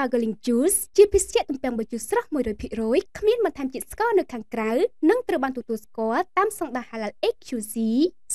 Sparkling Juice ជាភេសជ្ជៈទំពាំងបាយជូរស្រស់100%គ្មានបន្ថែមជាតិស្ករនៅខាងក្រៅនិងត្រូវបានទទួលស្គាល់តាមស្តង់ដារ Halal AQC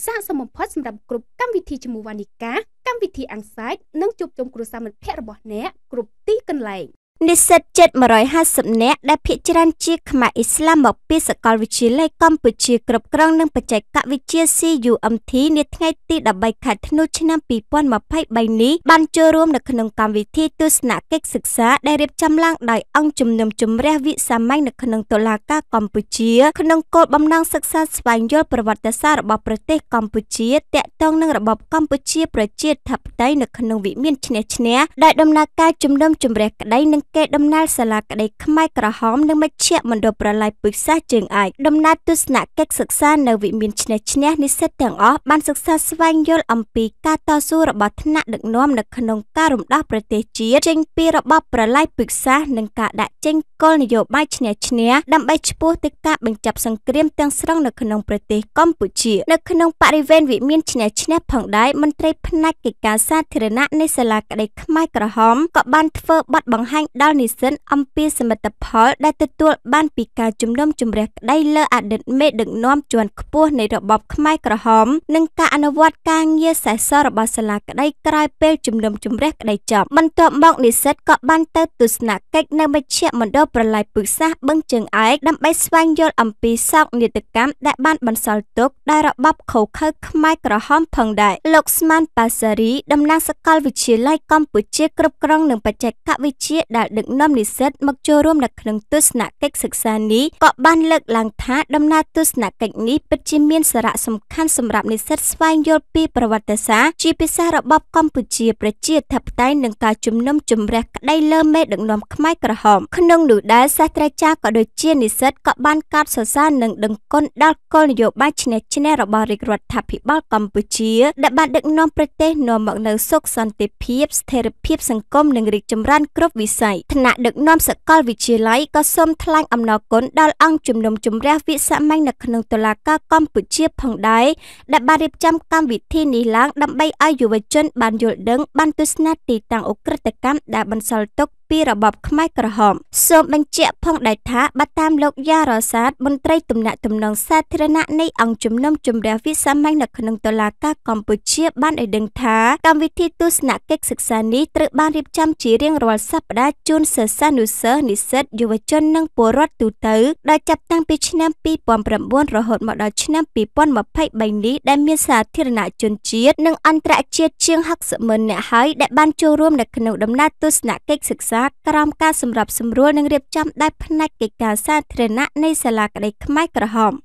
ស័ក្តិសមបំផុតសម្រាប់គ្រប់កម្មវិធីជាមួយវណ្ណិកា កម្មវិធីអង្សាច់និងជួបជុំគ្រួសារមិត្តភ័ក្តិរបស់អ្នកគ្រប់ទីកន្លែងនិស្សិតជិត150នាក់ដែលភាគច្រើនជាខ្មែរអ៊ីស្លាមមកពីសាកលវិទ្យាល័យកម្ពុជាគ្រប់គ្រងនិងបច្ចេកវិទ្យា CUMT នាថ្ងៃទី13ខែធ្នូឆ្នាំ2023នេះបានចូលរួមនៅក្នុងកម្មវិធីទស្សនកិច្ចសិក្សាដែលរៀបចំឡើងដោយអង្គជំនុំជម្រះវិសាមញ្ញនៅក្នុងតុលាការកម្ពុជាក្នុងគោលបំណងសិក្សាស្វែងយល់ប្រវត្តិសាស្ត្ររបស់ប្រទេសកម្ពុជាតាក់ទងនឹងរបបកម្ពុជាប្រជាធិបតេយ្យនៅក្នុងវិមានឈ្នះឈ្នះដែលដំណើរការជំនុំជម្រះក្តីនិងគេដំណើរសាលាក្តីខ្មែរក្រហមនៅមជ្ឈមណ្ឌលប្រល័យពឹកសាសជើងឯកដំណើរទស្សនកិច្ចសិក្សានៅវិមានឆ្នេះឆ្នេះនិស្សិតទាំងអស់បានសិក្សាស្វែងយល់អំពីការតស៊ូរបស់ថ្នាក់ដឹកនាំនៅក្នុងការរំដោះប្រទេសជាតិចេញពីរបបប្រល័យពឹកសាសនិងការដាក់ចេញគោលនយោបាយឆ្នេះឆ្នេះដើម្បីឈ្មោះទៅការបញ្ចប់សង្គ្រាមទាំងស្រុងនៅក្នុងប្រទេសកម្ពុជានៅក្នុងបរិវេណវិមានឆ្នេះឆ្នេះផងដែរមន្ត្រីផ្នែកកិច្ចការសាធារណៈនៃសាលាក្តីខ្មែរក្រហមក៏បានធ្វើបទបង្ហាញដល់ដល់និស្សិតអំពីសមិទ្ធផល ដែលទទួលបានពីការជំនុំជម្រះក្តីលើអតីតមេដឹកនាំជាន់ខ្ពស់នៃរបបខ្មែរក្រហមនិងការអនុវត្តការងារសេសសររបស់សាលាក្តីក្រោយពេលជំនុំជម្រះក្តីចប់បន្ទាប់មកនិស្សិតក៏បានទៅទស្សនកិច្ចនៅមជ្ឈមណ្ឌលប្រល័យពឹកសាសបឹងជើងឯកដើម្បីស្វែងយល់អំពីសោកនាដកម្មដែលបានបន្សល់ទុកដោយរបបខូខើខ្មែរក្រហម ផងដែរលោកស្មានប៉ាសារីតំណាងសាកលវិទ្យាល័យកម្ពុជាគ្រប់គ្រងនិងបច្ចេកវិទ្យាដែលដឹកនាំនិស្សិតមកចូលរួមនៅក្នុងទស្សនកិច្ចសិក្សានេះក៏បានលើកឡើងថាដំណើរទស្សនកិច្ចនេះពិតជាមានសារៈសំខាន់សម្រាប់និស្សិតស្វែងយល់ពីប្រវត្តិសាស្ត្រជាពិសេសរបបកម្ពុជាប្រជាធិបតេយ្យនិងការជំនុំជម្រះក្តីលើមេដឹកនាំខ្មែរក្រហម ក្នុងនោះដែរសាស្ត្រាចារ្យក៏ដូចជានិស្សិតក៏បានកោតសរសើរនិងដឹងគុណដល់គោលនយោបាយឈ្នះឈ្នះរបស់រាជរដ្ឋាភិបាលកម្ពុជាដែលបានដឹកនាំប្រទេសនាំមកនូវសុខសន្តិភាពស្ថិរភាពសង្គមនិងរីកចម្រើនគ្រប់វិស័យថ្នាក់ដឹកនាំសាកលវិទ្យាល័យក៏សូមថ្លែងអំណរគុណដល់អង្គជំនុំជម្រះវិសាមញ្ញនៅក្នុងតុលាការកម្ពុជាផងដែរដែលបានរៀបចំកម្មវិធីនេះឡើងដើម្បីឲ្យយុវជនបានយល់ដឹងបានទស្សនាទីតាំងអ ுக ្រិតកម្មដែលបន្សល់ទុកពីរបបខ្មែរក្រហម សូមបញ្ជាក់ផងដែរថាបើតាមលោកយ៉ារ៉ូសាតមន្ត្រីទំនាក់ទំនងសាធារណៈនៃអង្គជំនុំជម្រះវិសាមញ្ញនៅក្នុងតុលាការកម្ពុជាបានឲ្យដឹងថាកម្មវិធីទស្សនកិច្ចសិក្សានេះត្រូវបានរៀបចំជារៀងរាល់សប្តាហ៍ជូនសិស្សានុសិស្សនិស្សិតយុវជននិងពលរដ្ឋទូទៅដែលចាប់តាំងពីឆ្នាំ2009រហូតមកដល់ឆ្នាំ2023នេះដែលមានសាធារណជនជាតិនិងអន្តរជាតិជាង60ម៉ឺននាក់ហើយដែលបានចូលរួមនៅក្នុងដំណើរទស្សនកិច្ចសិក្សាសាស្ត្រក្រោមការសម្របសម្រួលនិងរៀបចំដោយផ្នែកកិច្ចការសាធារណៈនៃសាលាក្តីខ្មែរក្រហម។